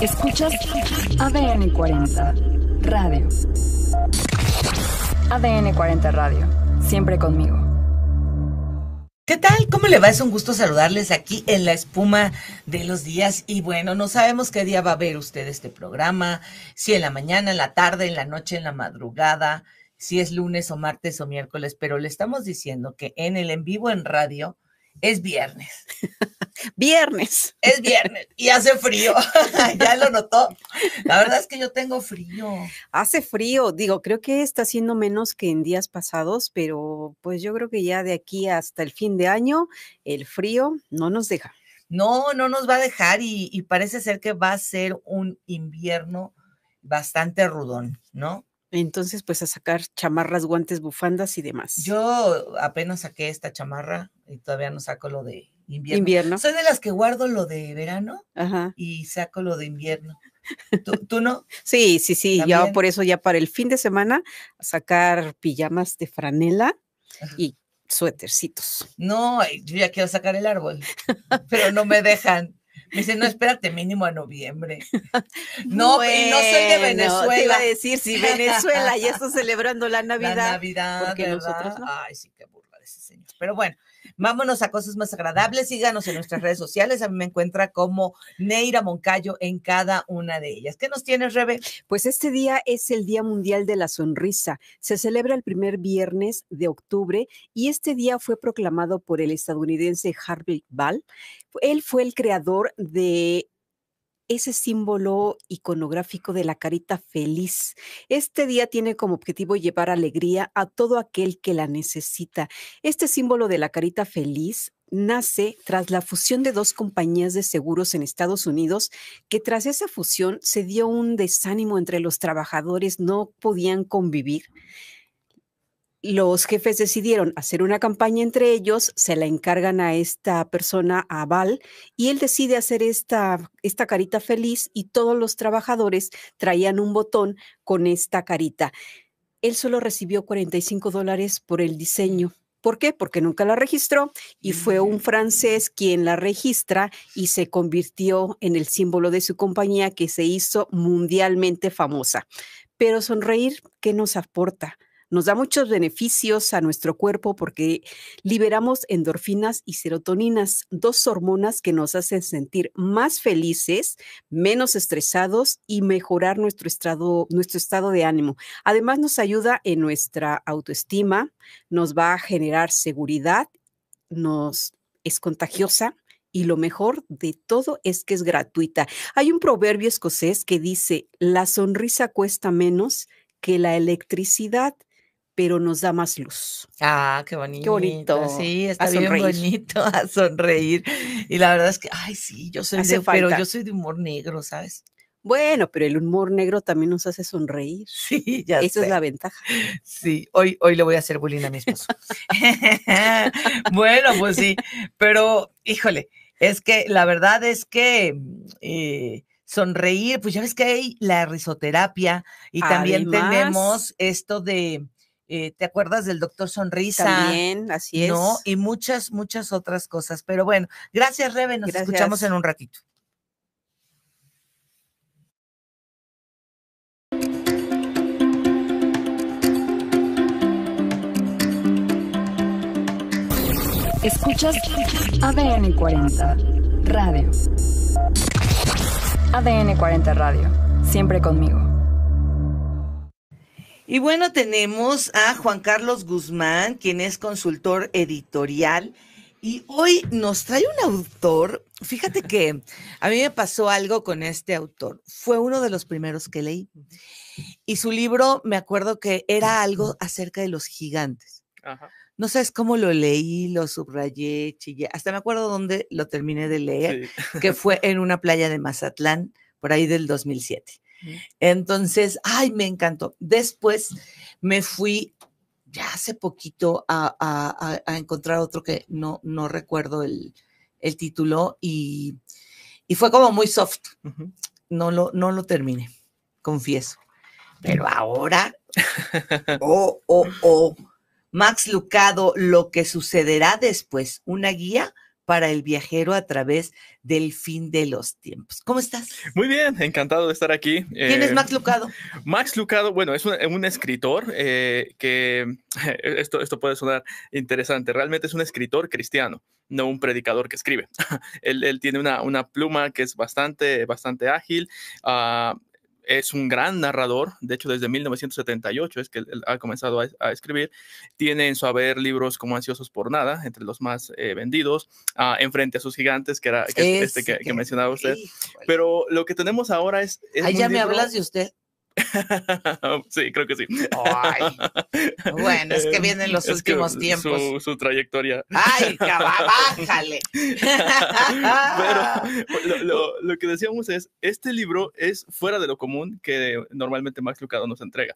Escuchas ADN 40 Radio. ADN 40 Radio. Siempre conmigo. ¿Qué tal? ¿Cómo le va? Es un gusto saludarles aquí en la espuma de los días. Y bueno, no sabemos qué día va a ver usted este programa, si en la mañana, en la tarde, en la noche, en la madrugada, si es lunes o martes o miércoles, pero le estamos diciendo que en el en vivo en radio es viernes. viernes. Es viernes y hace frío. ya lo notó. La verdad es que yo tengo frío. Hace frío, digo, creo que está siendo menos que en días pasados, pero pues yo creo que ya de aquí hasta el fin de año el frío no nos deja. No, no nos va a dejar y, y parece ser que va a ser un invierno bastante rudón, ¿no? Entonces, pues a sacar chamarras, guantes, bufandas y demás. Yo apenas saqué esta chamarra, y todavía no saco lo de invierno. Soy de las que guardo lo de verano y saco lo de invierno. ¿Tú, no? Sí, sí, sí. Yo por eso ya para el fin de semana sacar pijamas de franela y suétercitos. No, yo ya quiero sacar el árbol, pero no me dejan. Me dicen, no, espérate mínimo a noviembre. No, no soy de Venezuela. Te iba a decir, si Venezuela ya estoy celebrando la Navidad. Navidad, porque nosotros Ay, sí, qué burla de ese señor. Pero bueno, Vámonos a cosas más agradables. Síganos en nuestras redes sociales. A mí me encuentra como Neira Moncayo en cada una de ellas. ¿Qué nos tienes, Rebe? Pues este día es el Día Mundial de la Sonrisa. Se celebra el primer viernes de octubre y este día fue proclamado por el estadounidense Harvey Ball. Él fue el creador de ese símbolo iconográfico de la carita feliz. Este día tiene como objetivo llevar alegría a todo aquel que la necesita. Este símbolo de la carita feliz nace tras la fusión de dos compañías de seguros en Estados Unidos, que tras esa fusión se dio un desánimo entre los trabajadores, no podían convivir los jefes decidieron hacer una campaña entre ellos, se la encargan a esta persona, a Val, y él decide hacer esta, esta carita feliz y todos los trabajadores traían un botón con esta carita. Él solo recibió 45 dólares por el diseño. ¿Por qué? Porque nunca la registró y fue un mm. francés quien la registra y se convirtió en el símbolo de su compañía que se hizo mundialmente famosa. Pero sonreír, ¿qué nos aporta? Nos da muchos beneficios a nuestro cuerpo porque liberamos endorfinas y serotoninas, dos hormonas que nos hacen sentir más felices, menos estresados y mejorar nuestro estado, nuestro estado de ánimo. Además nos ayuda en nuestra autoestima, nos va a generar seguridad, nos es contagiosa, y lo mejor de todo es que es gratuita. Hay un proverbio escocés que dice, la sonrisa cuesta menos que la electricidad pero nos da más luz. Ah, qué bonito. Qué bonito. Sí, está bien bonito a sonreír. Y la verdad es que, ay, sí, yo soy de, pero yo soy de humor negro, ¿sabes? Bueno, pero el humor negro también nos hace sonreír. Sí, ya Esa es la ventaja. Sí, hoy, hoy le voy a hacer bullying a mi esposo. bueno, pues sí, pero híjole, es que la verdad es que eh, sonreír, pues ya ves que hay la risoterapia y también tenemos esto de eh, ¿Te acuerdas del doctor Sonrisa? También, así es. Y muchas, muchas otras cosas. Pero bueno, gracias, Rebe. Nos escuchamos en un ratito. Escuchas ADN 40 Radio. ADN 40 Radio. Siempre conmigo. Y bueno, tenemos a Juan Carlos Guzmán, quien es consultor editorial. Y hoy nos trae un autor, fíjate que a mí me pasó algo con este autor. Fue uno de los primeros que leí. Y su libro, me acuerdo que era algo acerca de los gigantes. No sabes cómo lo leí, lo subrayé, chillé. Hasta me acuerdo dónde lo terminé de leer, que fue en una playa de Mazatlán, por ahí del 2007. Entonces, ay, me encantó. Después me fui ya hace poquito a, encontrar otro que no, no recuerdo el, título y, fue como muy soft. no, lo, no lo terminé, confieso. Pero ahora, oh, oh, oh, Max Lucado, lo que sucederá después, una guía para el viajero a través del fin de los tiempos. ¿Cómo estás? Muy bien, encantado de estar aquí. ¿Quién es eh, Max Lucado? Max Lucado, bueno, es un, eh, escritor eh, que, esto, esto puede sonar interesante, realmente es un escritor cristiano, no un predicador que escribe. él, tiene una, pluma que es bastante, bastante ágil. Ah, es un gran narrador, de hecho desde 1978 es que él ha comenzado a, escribir, tiene en su haber libros como Ansiosos por Nada, entre los más eh, vendidos, En ah, Enfrente a sus gigantes, que era este que, mencionaba usted, pero lo que tenemos ahora es... Ahí ya me hablas de usted. sí, creo que sí. Bueno, es que eh, vienen los últimos tiempos. Su, trayectoria. Ay, bájale. Pero lo, que decíamos es, este libro es fuera de lo común que normalmente Max Lucado nos entrega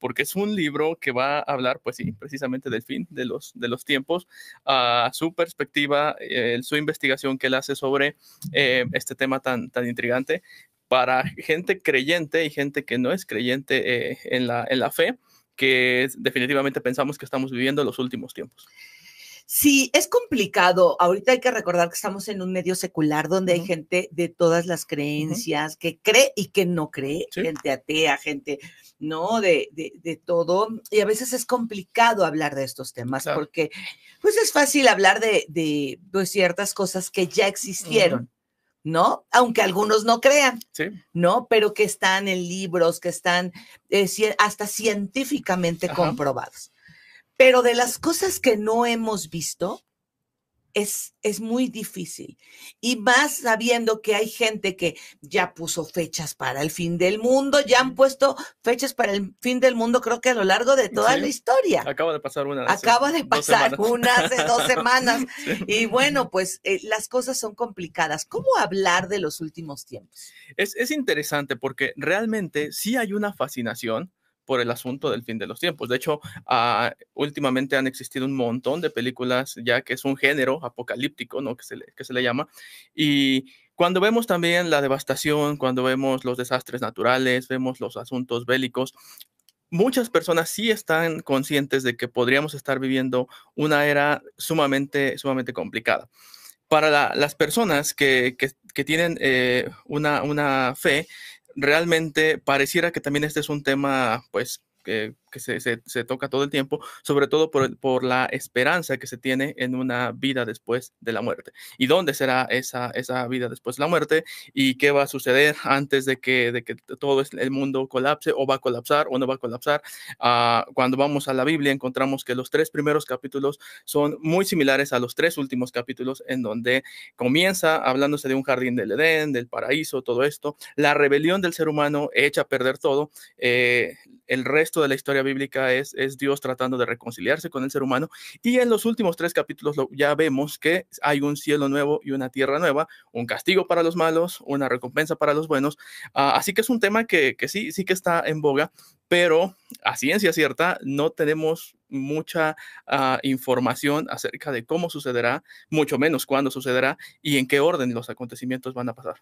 porque es un libro que va a hablar, pues sí, precisamente del fin de los, tiempos, a su perspectiva, su investigación que él hace sobre eh, este tema tan intrigante, para gente creyente y gente que no es creyente eh, en, la, en la fe, que definitivamente pensamos que estamos viviendo los últimos tiempos. Sí, es complicado. Ahorita hay que recordar que estamos en un medio secular donde hay gente de todas las creencias, que cree y que no cree, gente atea, gente, ¿no? De, todo. Y a veces es complicado hablar de estos temas porque, pues es fácil hablar de, pues, ciertas cosas que ya existieron. ¿no? Aunque algunos no crean, ¿no? Pero que están en libros, que están eh, hasta científicamente comprobados. Pero de las cosas que no hemos visto, es, muy difícil. Y más sabiendo que hay gente que ya puso fechas para el fin del mundo, ya han puesto fechas para el fin del mundo, creo que a lo largo de toda la historia. Acaba de pasar una. Acaba de pasar una de dos semanas. Y bueno, pues eh, las cosas son complicadas. ¿Cómo hablar de los últimos tiempos? Es, es interesante porque realmente sí hay una fascinación por el asunto del fin de los tiempos. De hecho, ah, últimamente han existido un montón de películas, ya que es un género apocalíptico, ¿no? Que se le, que se le llama. Y cuando vemos también la devastación, cuando vemos los desastres naturales, vemos los asuntos bélicos, muchas personas sí están conscientes de que podríamos estar viviendo una era sumamente, sumamente complicada. Para las personas que, que, tienen eh, una, una fe, realmente pareciera que también este es un tema, pues, que que se, toca todo el tiempo, sobre todo por, por, la esperanza que se tiene en una vida después de la muerte. ¿Y dónde será esa, esa vida después de la muerte? ¿Y qué va a suceder antes de que, de que todo el mundo colapse o va a colapsar o no va a colapsar? Ah, cuando vamos a la Biblia encontramos que los tres primeros capítulos son muy similares a los tres últimos capítulos en donde comienza hablándose de un jardín del Edén, del paraíso, todo esto, la rebelión del ser humano echa a perder todo, eh, el resto de la historia bíblica es, es Dios tratando de reconciliarse con el ser humano. Y en los últimos tres capítulos ya vemos que hay un cielo nuevo y una tierra nueva, un castigo para los malos, una recompensa para los buenos. Ah, así que es un tema que, que sí, sí que está en boga, pero a ciencia cierta no tenemos mucha ah, información acerca de cómo sucederá, mucho menos cuándo sucederá y en qué orden los acontecimientos van a pasar.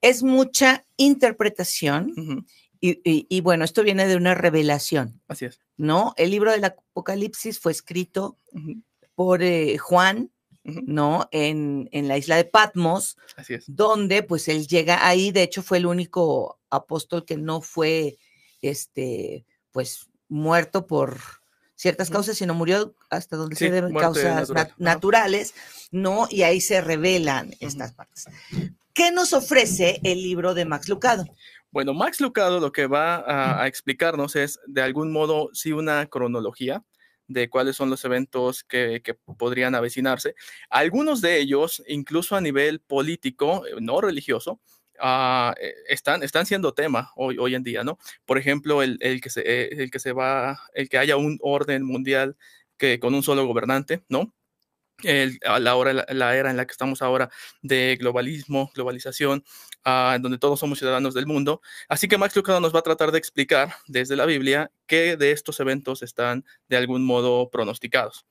Es mucha interpretación. Y, bueno, esto viene de una revelación. Así es. ¿No? El libro del Apocalipsis fue escrito por eh, Juan, ¿no? En, la isla de Patmos. Donde pues él llega ahí, de hecho fue el único apóstol que no fue, este, pues muerto por ciertas causas, sino murió hasta donde se deben causas naturales, ¿no? Y ahí se revelan estas partes. ¿Qué nos ofrece el libro de Max Lucado? Bueno, Max Lucado lo que va a, explicarnos es, de algún modo, sí una cronología de cuáles son los eventos que, podrían avecinarse. Algunos de ellos, incluso a nivel político, eh, no religioso, ah, eh, están, están siendo tema hoy, hoy en día, ¿no? Por ejemplo, el, que se, eh, el que se va, el que haya un orden mundial que, con un solo gobernante, ¿no? a la, hora, la, era en la que estamos ahora de globalismo, globalización, en ah, donde todos somos ciudadanos del mundo. Así que Max Lucado nos va a tratar de explicar desde la Biblia qué de estos eventos están de algún modo pronosticados.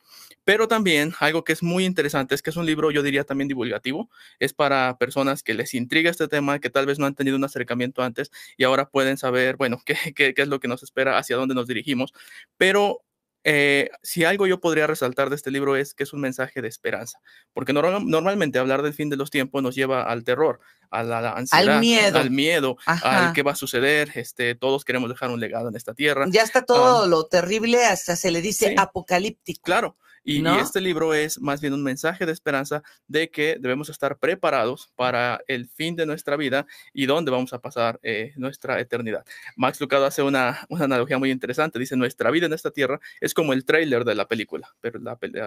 Pero también algo que es muy interesante es que es un libro, yo diría también divulgativo, es para personas que les intriga este tema, que tal vez no han tenido un acercamiento antes y ahora pueden saber, bueno, qué, qué, qué es lo que nos espera, hacia dónde nos dirigimos. Pero eh, si algo yo podría resaltar de este libro es que es un mensaje de esperanza, porque normalmente hablar del fin de los tiempos nos lleva al terror, al miedo, al, miedo, al que va a suceder. Este, todos queremos dejar un legado en esta tierra. Ya está todo lo terrible, hasta se le dice apocalíptico. Claro. Y, este libro es más bien un mensaje de esperanza de que debemos estar preparados para el fin de nuestra vida y dónde vamos a pasar eh, nuestra eternidad. Max Lucado hace una, una, analogía muy interesante. Dice, nuestra vida en esta tierra es como el tráiler de la película, pero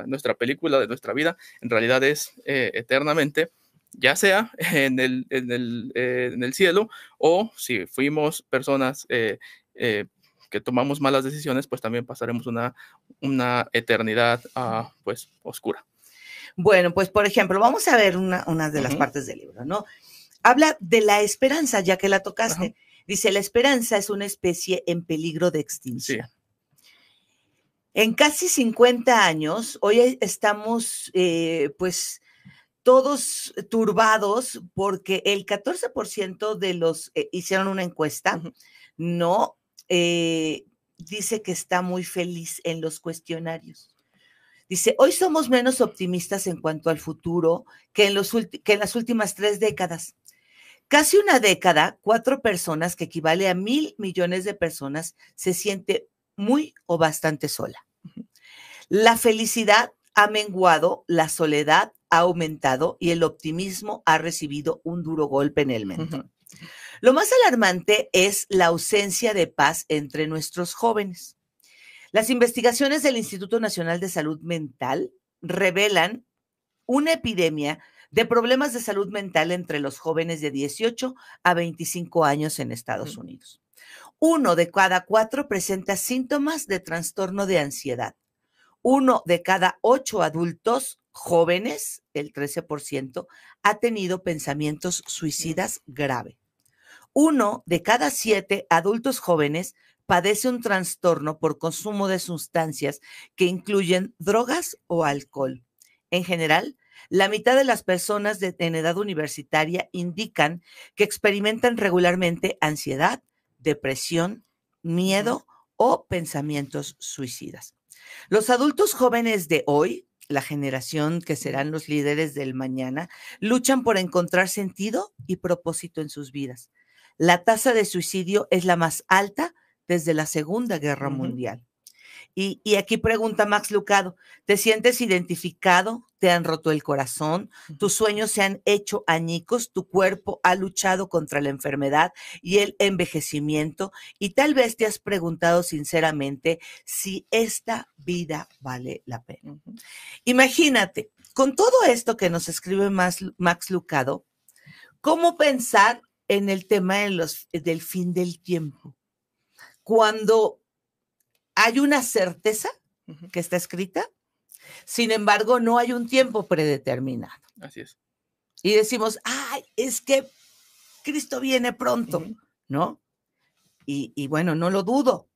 nuestra película de nuestra vida en realidad es eh, eternamente ya sea en el, eh, en el, cielo o si fuimos personas eh, eh, que tomamos malas decisiones, pues también pasaremos una, una eternidad ah, pues oscura. Bueno, pues por ejemplo, vamos a ver una, de las partes del libro, ¿no? Habla de la esperanza, ya que la tocaste. Dice, la esperanza es una especie en peligro de extinción. En casi 50 años, hoy estamos, pues, todos turbados porque el 14% de los, que eh, hicieron una encuesta, no, eh, dice que está muy feliz en los cuestionarios. Dice, hoy somos menos optimistas en cuanto al futuro que en, los que en las últimas tres décadas. Casi una década, cuatro personas, que equivale a mil millones de personas, se siente muy o bastante sola. La felicidad ha menguado la soledad ha aumentado y el optimismo ha recibido un duro golpe en el mentón. Lo más alarmante es la ausencia de paz entre nuestros jóvenes. Las investigaciones del Instituto Nacional de Salud Mental revelan una epidemia de problemas de salud mental entre los jóvenes de 18 a 25 años en Estados Unidos. Uno de cada cuatro presenta síntomas de trastorno de ansiedad. Uno de cada ocho adultos jóvenes, el 13%, ha tenido pensamientos suicidas grave. Uno de cada siete adultos jóvenes padece un trastorno por consumo de sustancias que incluyen drogas o alcohol. En general, la mitad de las personas de, en edad universitaria indican que experimentan regularmente ansiedad, depresión, miedo o pensamientos suicidas. Los adultos jóvenes de hoy la generación que serán los líderes del mañana, luchan por encontrar sentido y propósito en sus vidas. La tasa de suicidio es la más alta desde la Segunda Guerra Mundial. Y, aquí pregunta Max Lucado, ¿te sientes identificado? ¿Te han roto el corazón? ¿Tus sueños se han hecho añicos? ¿Tu cuerpo ha luchado contra la enfermedad y el envejecimiento? Y tal vez te has preguntado sinceramente si esta vida vale la pena. Imagínate, con todo esto que nos escribe Max, Lucado, ¿cómo pensar en el tema de los, del fin del tiempo? Cuando hay una certeza que está escrita, sin embargo, no hay un tiempo predeterminado. Así es. Y decimos, ay, es que Cristo viene pronto, ¿no? Y, bueno, no lo dudo.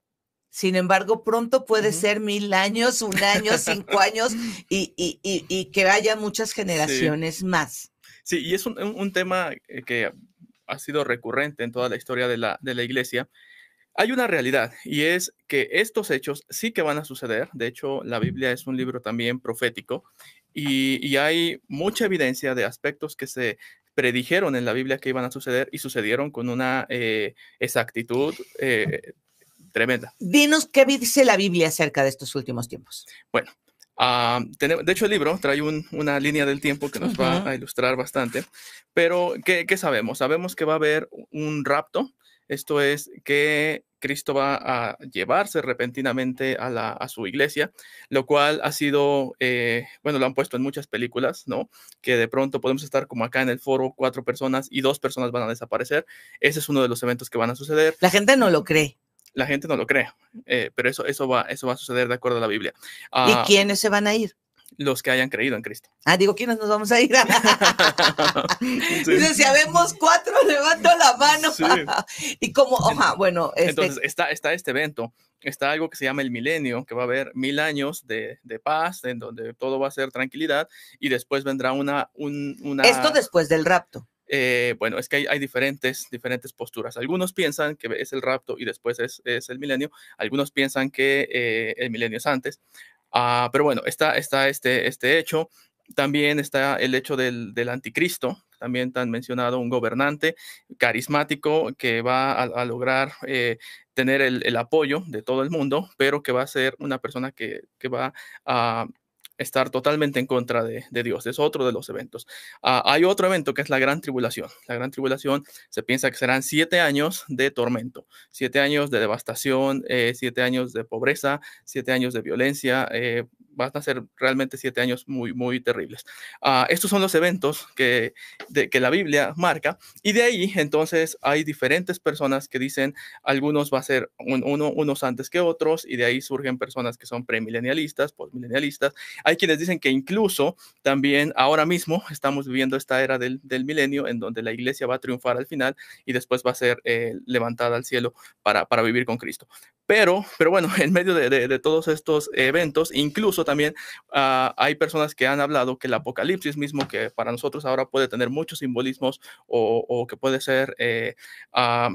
Sin embargo, pronto puede ser mil años, un año, cinco años y, que haya muchas generaciones más. Sí, y es un, tema eh, que ha sido recurrente en toda la historia de la iglesia, hay una realidad y es que estos hechos sí que van a suceder. De hecho, la Biblia es un libro también profético y, hay mucha evidencia de aspectos que se predijeron en la Biblia que iban a suceder y sucedieron con una eh, exactitud eh, tremenda. Dinos qué dice la Biblia acerca de estos últimos tiempos. Bueno, ah, de hecho, el libro trae una línea del tiempo que nos va a ilustrar bastante, pero ¿qué, sabemos? Sabemos que va a haber un rapto esto es que Cristo va a llevarse repentinamente a, su iglesia, lo cual ha sido, eh, bueno, lo han puesto en muchas películas, ¿no? Que de pronto podemos estar como acá en el foro, cuatro personas y dos personas van a desaparecer. Ese es uno de los eventos que van a suceder. La gente no lo cree. La gente no lo cree, eh, pero eso, eso, va, eso va a suceder de acuerdo a la Biblia. ¿Y ah, quiénes se van a ir? los que hayan creído en Cristo. Ah, digo, ¿quiénes nos vamos a ir? Dice, si habemos cuatro, levanto la mano. y como, oja, bueno. Este, entonces, está, está este evento, está algo que se llama el milenio, que va a haber mil años de, de paz, en donde todo va a ser tranquilidad, y después vendrá una... una... Esto después del rapto. Eh, bueno, es que hay, hay, diferentes, diferentes posturas. Algunos piensan que es el rapto y después es, es el milenio. Algunos piensan que eh, el milenio es antes. Ah, pero bueno, está, está este, este hecho. También está el hecho del, del anticristo, también tan mencionado, un gobernante carismático que va a, lograr eh, tener el, apoyo de todo el mundo, pero que va a ser una persona que, que va a estar totalmente en contra de, Dios. Es otro de los eventos. Ah, hay otro evento que es la gran tribulación. La gran tribulación se piensa que serán siete años de tormento, siete años de devastación, eh, siete años de pobreza, siete años de violencia. Eh, van a ser realmente siete años muy, muy terribles. Ah, estos son los eventos que, de, que la Biblia marca y de ahí entonces hay diferentes personas que dicen, algunos va a ser uno, unos antes que otros y de ahí surgen personas que son premilenialistas, postmilenialistas. Hay quienes dicen que incluso también ahora mismo estamos viviendo esta era del, del milenio en donde la iglesia va a triunfar al final y después va a ser eh, levantada al cielo para, para vivir con Cristo. Pero, pero bueno, en medio de, de todos estos eventos, incluso también ah, hay personas que han hablado que el apocalipsis mismo, que para nosotros ahora puede tener muchos simbolismos o, que puede ser... Eh, ah,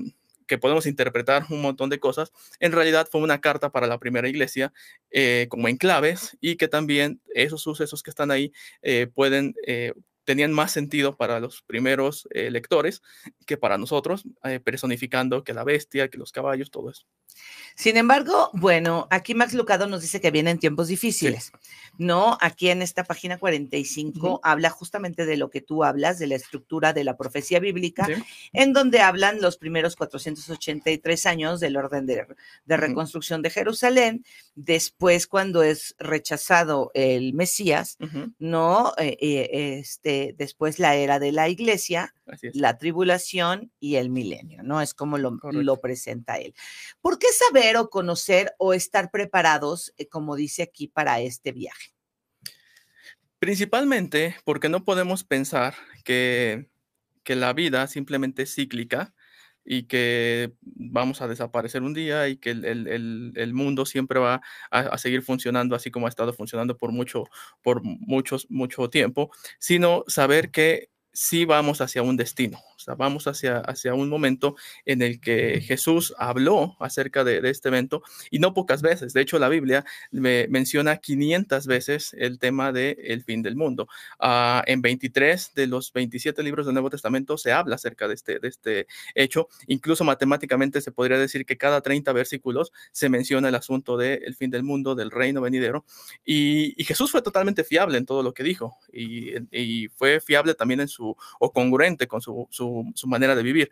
que podemos interpretar un montón de cosas, en realidad fue una carta para la primera iglesia eh, como enclaves y que también esos sucesos que están ahí eh, pueden tenían más sentido para los primeros eh, lectores que para nosotros, eh, personificando que la bestia, que los caballos, todo eso. Sin embargo, bueno, aquí Max Lucado nos dice que vienen tiempos difíciles, ¿no? Aquí en esta página 45 habla justamente de lo que tú hablas, de la estructura de la profecía bíblica, en donde hablan los primeros 483 años del orden de, reconstrucción de Jerusalén, después cuando es rechazado el Mesías, ¿no? Eh, este después la era de la iglesia, la tribulación y el milenio, ¿no? Es como lo, presenta él. ¿Por qué saber o conocer o estar preparados, eh, como dice aquí, para este viaje? Principalmente porque no podemos pensar que, que la vida simplemente es cíclica y que vamos a desaparecer un día y que el, mundo siempre va a, seguir funcionando así como ha estado funcionando por mucho, por muchos, mucho tiempo, sino saber que sí vamos hacia un destino, o sea, vamos hacia, hacia un momento en el que Jesús habló acerca de, este evento y no pocas veces. De hecho, la Biblia me menciona 500 veces el tema del el fin del mundo. Ah, en 23 de los 27 libros del Nuevo Testamento se habla acerca de este, este hecho. Incluso matemáticamente se podría decir que cada 30 versículos se menciona el asunto del fin del mundo, del reino venidero. Y, Jesús fue totalmente fiable en todo lo que dijo y fue fiable también en su o congruente con su, manera de vivir.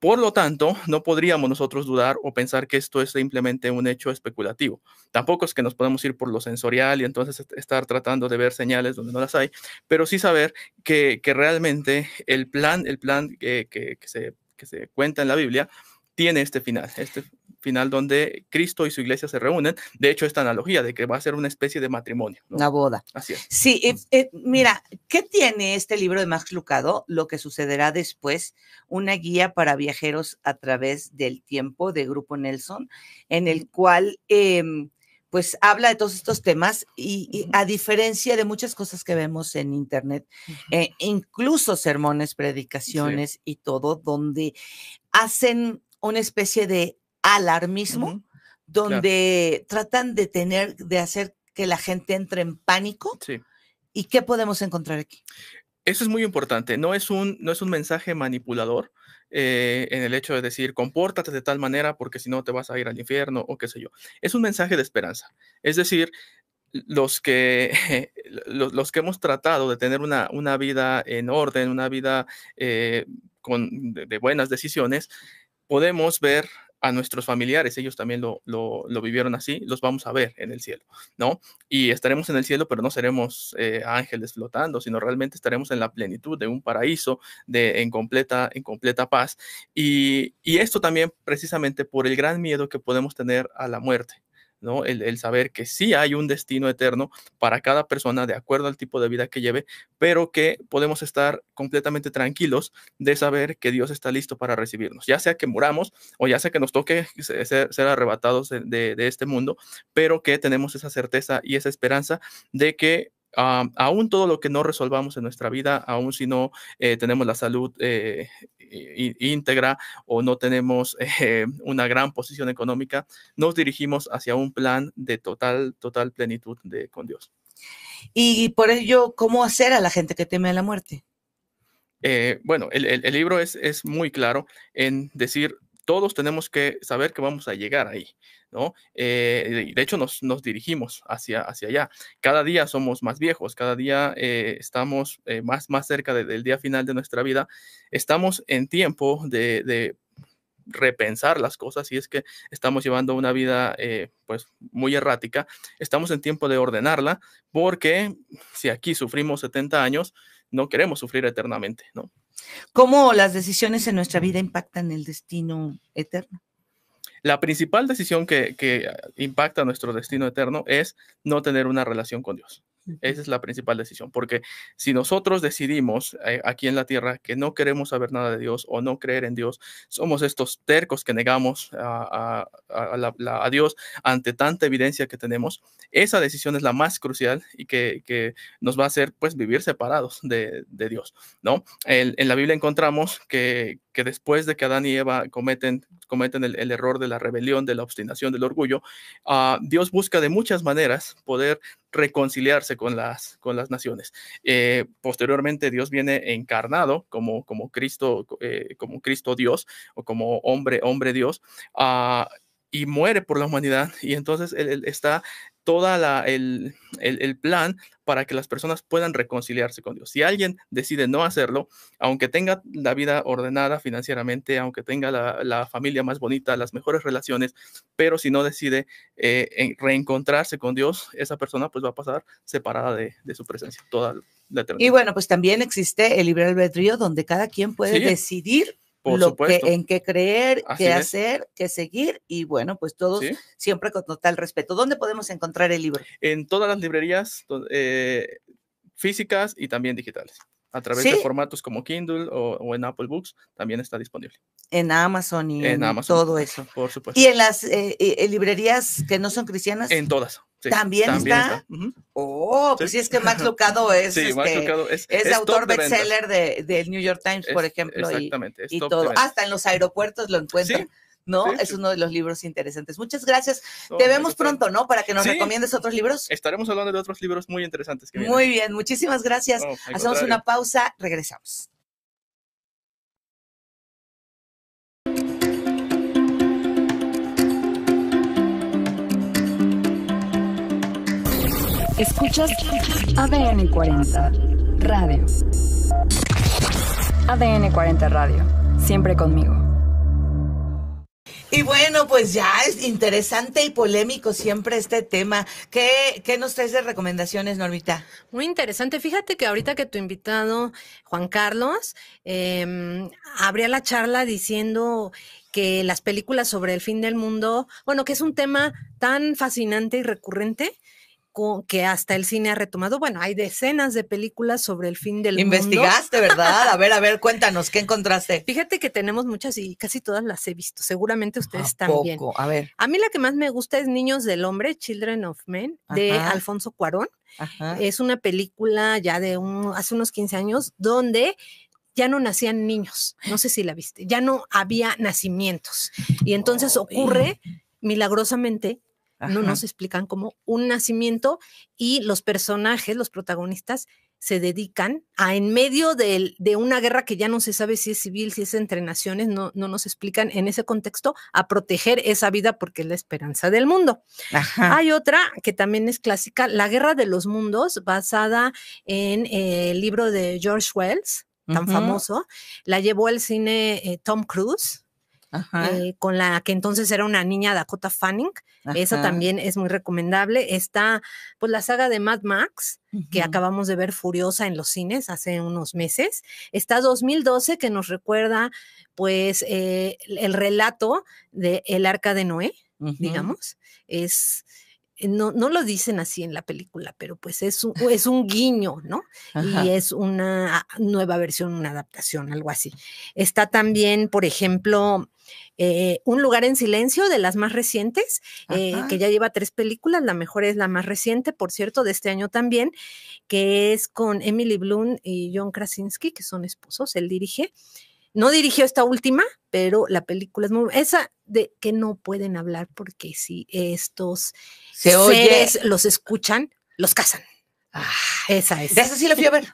Por lo tanto, no podríamos nosotros dudar o pensar que esto es simplemente un hecho especulativo. Tampoco es que nos podamos ir por lo sensorial y entonces estar tratando de ver señales donde no las hay, pero sí saber que, realmente el plan, el plan que, se, se cuenta en la Biblia tiene este final. Este, final donde Cristo y su iglesia se reúnen. De hecho, esta analogía de que va a ser una especie de matrimonio. Una boda. Así Sí, eh, eh, mira, ¿qué tiene este libro de Max Lucado? Lo que sucederá después, una guía para viajeros a través del tiempo de Grupo Nelson, en el cual... Em, pues habla de todos estos temas y, a diferencia de muchas cosas que vemos en internet, eh, incluso sermones, predicaciones y todo, donde hacen una especie de alarmismo, donde tratan de tener, de hacer que la gente entre en pánico. ¿Y qué podemos encontrar aquí? Eso es muy importante. No es un, no es un mensaje manipulador eh, en el hecho de decir, compórtate de tal manera porque si no te vas a ir al infierno o qué sé yo. Es un mensaje de esperanza. Es decir, los que, los, que hemos tratado de tener una, una vida en orden, una vida eh, de buenas decisiones, podemos ver a nuestros familiares, ellos también lo, vivieron así, los vamos a ver en el cielo, ¿no? Y estaremos en el cielo, pero no seremos eh, ángeles flotando, sino realmente estaremos en la plenitud de un paraíso, de, en, completa, paz. y esto también precisamente por el gran miedo que podemos tener a la muerte. El, saber que sí hay un destino eterno para cada persona de acuerdo al tipo de vida que lleve, pero que podemos estar completamente tranquilos de saber que Dios está listo para recibirnos, ya sea que muramos o ya sea que nos toque ser, arrebatados de este mundo, pero que tenemos esa certeza y esa esperanza de que aún todo lo que no resolvamos en nuestra vida, aún si no eh, tenemos la salud eh, íntegra o no tenemos eh, una gran posición económica, nos dirigimos hacia un plan de total, total plenitud con Dios. Y por ello, ¿cómo hacer a la gente que teme a la muerte? bueno, el, libro es, es muy claro en decir todos tenemos que saber que vamos a llegar ahí, ¿no? Eh, de hecho, nos, dirigimos hacia, hacia allá. Cada día somos más viejos, cada día eh, estamos eh, más, más cerca del día final de nuestra vida. Estamos en tiempo de, repensar las cosas si es que estamos llevando una vida pues muy errática, estamos en tiempo de ordenarla porque si aquí sufrimos 70 años, no queremos sufrir eternamente, ¿no? ¿Cómo las decisiones en nuestra vida impactan el destino eterno? La principal decisión que, impacta nuestro destino eterno es no tener una relación con Dios. Esa es la principal decisión, porque si nosotros decidimos eh, aquí en la tierra que no queremos saber nada de Dios o no creer en Dios, somos estos tercos que negamos a, Dios ante tanta evidencia que tenemos. Esa decisión es la más crucial y que, nos va a hacer pues vivir separados de, Dios, ¿no? en, la Biblia encontramos que, que después de que Adán y Eva cometen, cometen el, error de la rebelión, de la obstinación, del orgullo, ah, Dios busca de muchas maneras poder reconciliarse con las, con las naciones. Eh, posteriormente Dios viene encarnado como, como, Cristo, eh, como Cristo Dios o como hombre, hombre Dios. Ah, y muere por la humanidad y entonces él está todo el, el, el, plan para que las personas puedan reconciliarse con Dios. Si alguien decide no hacerlo, aunque tenga la vida ordenada financieramente, aunque tenga la, la familia más bonita, las mejores relaciones, pero si no decide eh, reencontrarse con Dios, esa persona pues va a pasar separada de, su presencia toda Y bueno, pues también existe el libre albedrío donde cada quien puede decidir lo Que, en qué creer, qué hacer, qué seguir y bueno, pues todos siempre con total respeto. ¿Dónde podemos encontrar el libro? En todas las librerías eh, físicas y también digitales a través de formatos como Kindle o, en Apple Books, también está disponible. En Amazon y todo eso. Por supuesto. ¿Y en las eh, eh, eh, librerías que no son cristianas? En todas. ¿También, está? Oh, pues sí. es que Max este, Lucado es, es, autor bestseller del New York Times, por ejemplo. Exactamente. Y, y todo. Hasta en los aeropuertos lo encuentran. ¿no? es uno de los libros interesantes. Muchas gracias. Te vemos pronto, ¿no? Para que nos recomiendes otros libros. Estaremos hablando de otros libros muy interesantes. Que muy bien, muchísimas gracias. Hacemos una pausa, regresamos. Escuchas ADN 40 Radio. ADN 40 Radio. Siempre conmigo. Y bueno, pues ya es interesante y polémico siempre este tema. ¿Qué, qué nos traes de recomendaciones, Normita? Muy interesante. Fíjate que ahorita que tu invitado, Juan Carlos, eh, abría la charla diciendo que las películas sobre el fin del mundo, bueno, que es un tema tan fascinante y recurrente que hasta el cine ha retomado. Bueno, hay decenas de películas sobre el fin del ¿Investigaste, mundo. Investigaste, ¿verdad? A ver, a ver, cuéntanos, ¿qué encontraste? Fíjate que tenemos muchas y casi todas las he visto. Seguramente ustedes a también. Poco. A ver. A mí la que más me gusta es Niños del Hombre, Children of Men, de Alfonso Cuarón. Es una película ya de un, hace unos 15 años donde ya no nacían niños. No sé si la viste. Ya no había nacimientos. Y entonces ocurre eh. milagrosamente no nos explican como un nacimiento y los personajes, los protagonistas, se dedican a en medio de, una guerra que ya no se sabe si es civil, si es entre naciones, no, no nos explican en ese contexto a proteger esa vida porque es la esperanza del mundo. Hay otra que también es clásica, La Guerra de los Mundos, basada en el libro de George Wells, tan famoso. La llevó al cine eh, Tom Cruise eh, con la que entonces era una niña Dakota Fanning. Esa también es muy recomendable. Está pues la saga de Mad Max, que acabamos de ver Furiosa en los cines hace unos meses. Está 2012, que nos recuerda pues eh, el relato de El Arca de Noé, digamos. Es... No, no, lo dicen así en la película, pero pues es un, es un guiño, ¿no? Y es una ah, nueva versión, una adaptación, algo así. Está también, por ejemplo, eh, Un lugar en silencio, de las más recientes, eh, que ya lleva tres películas, la mejor es la más reciente, por cierto, de este año también, que es con Emily Bloom y John Krasinski, que son esposos, él dirige. No dirigió esta última, pero la película es muy... Esa de que no pueden hablar porque si estos Se oyen los escuchan, los casan. Ah, esa es. De eso sí la fui a ver.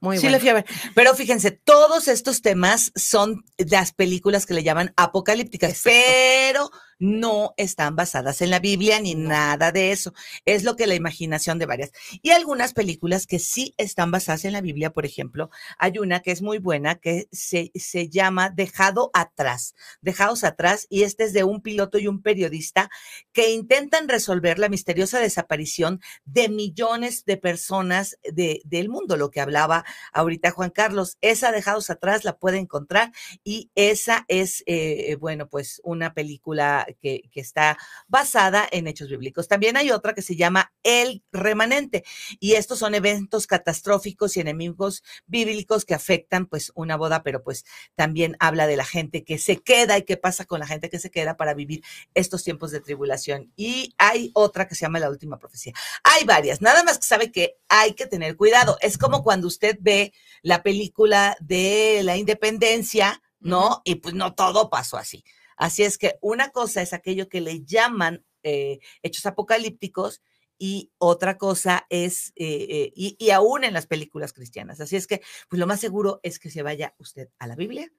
Muy sí fui a ver. Pero fíjense, todos estos temas son las películas que le llaman apocalípticas, pero no están basadas en la Biblia ni nada de eso. Es lo que la imaginación de varias. Y algunas películas que sí están basadas en la Biblia, por ejemplo, hay una que es muy buena que se, se llama Dejado atrás. Dejados atrás. Y este es de un piloto y un periodista que intentan resolver la misteriosa desaparición de millones de personas de, del mundo, lo que hablaba ahorita Juan Carlos. Esa Dejados atrás la puede encontrar y esa es, eh, bueno, pues una película que, está basada en hechos bíblicos. También hay otra que se llama El Remanente y estos son eventos catastróficos y enemigos bíblicos que afectan pues una boda, pero pues también habla de la gente que se queda y qué pasa con la gente que se queda para vivir estos tiempos de tribulación. Y hay otra que se llama La Última Profecía. Hay varias, nada más que sabe que hay que tener cuidado. Es como cuando usted ve la película de la independencia, ¿no? Y pues no todo pasó así. Así es que una cosa es aquello que le llaman eh, hechos apocalípticos y otra cosa es, eh, eh, y, aún en las películas cristianas. Así es que, pues lo más seguro es que se vaya usted a la Biblia,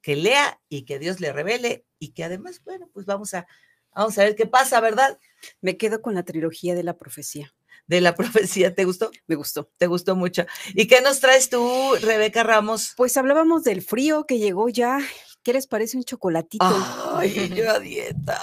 que lea y que Dios le revele y que además, bueno, pues vamos a, vamos a ver qué pasa, ¿verdad? Me quedo con la trilogía de la profecía. De la profecía, ¿te gustó? Me gustó. Te gustó mucho. ¿Y qué nos traes tú, Rebeca Ramos? Pues hablábamos del frío que llegó ya ¿Qué les parece un chocolatito? Ay, yo a dieta.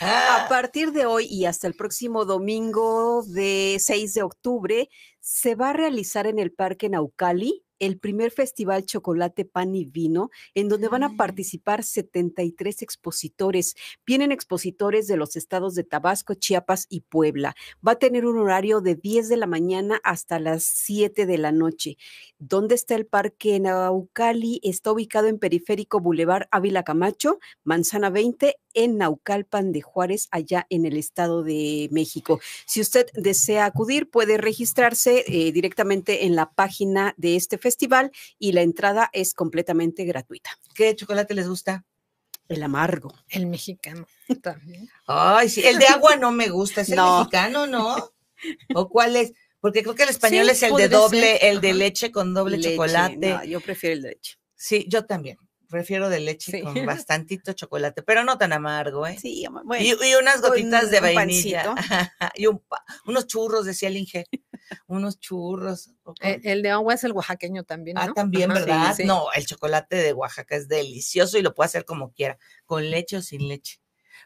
a partir de hoy y hasta el próximo domingo de 6 de octubre, se va a realizar en el Parque Naucali el primer festival Chocolate, Pan y Vino, en donde van a participar 73 expositores. Vienen expositores de los estados de Tabasco, Chiapas y Puebla. Va a tener un horario de 10 de la mañana hasta las 7 de la noche. ¿Dónde está el parque Naucali? Está ubicado en Periférico Boulevard Ávila Camacho, Manzana 20, en Naucalpan de Juárez, allá en el Estado de México. Si usted desea acudir, puede registrarse eh, directamente en la página de este festival festival y la entrada es completamente gratuita. ¿Qué chocolate les gusta? El amargo. El mexicano también. Ay, sí, el de agua no me gusta, es el mexicano, ¿no? ¿O cuál es? Porque creo que el español es el de doble, el de leche con doble chocolate. yo prefiero el de leche. Sí, yo también. Prefiero de leche con bastantito chocolate, pero no tan amargo, ¿eh? Sí, Y, unas gotitas de vainilla. y un unos churros, decía el Inge. unos churros. E, el, de agua es el oaxaqueño también, ah, ¿no? Ah, también, ¿verdad? No, el chocolate de Oaxaca es delicioso y lo puede hacer como quiera, con leche o sin leche.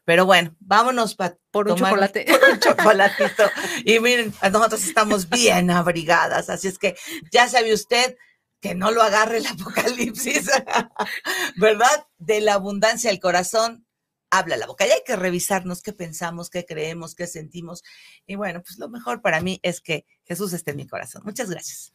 Pero bueno, vámonos por un chocolate. Por un chocolatito. Y miren, nosotros estamos bien abrigadas, así es que ya sabe usted, que no lo agarre el apocalipsis, ¿verdad? De la abundancia del corazón, habla la boca. Y hay que revisarnos qué pensamos, qué creemos, qué sentimos. Y bueno, pues lo mejor para mí es que Jesús esté en mi corazón. Muchas gracias.